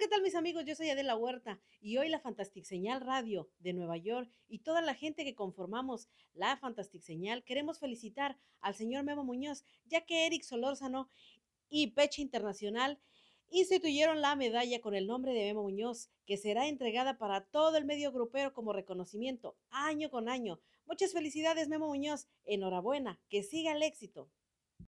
¿Qué tal mis amigos? Yo soy Adela Huerta y hoy la Fantastic Señal Radio de Nueva York y toda la gente que conformamos la Fantastic Señal queremos felicitar al señor Memo Muñoz, ya que Eric Solórzano y Peche Internacional instituyeron la medalla con el nombre de Memo Muñoz, que será entregada para todo el medio grupero como reconocimiento año con año. Muchas felicidades Memo Muñoz, enhorabuena, que siga el éxito.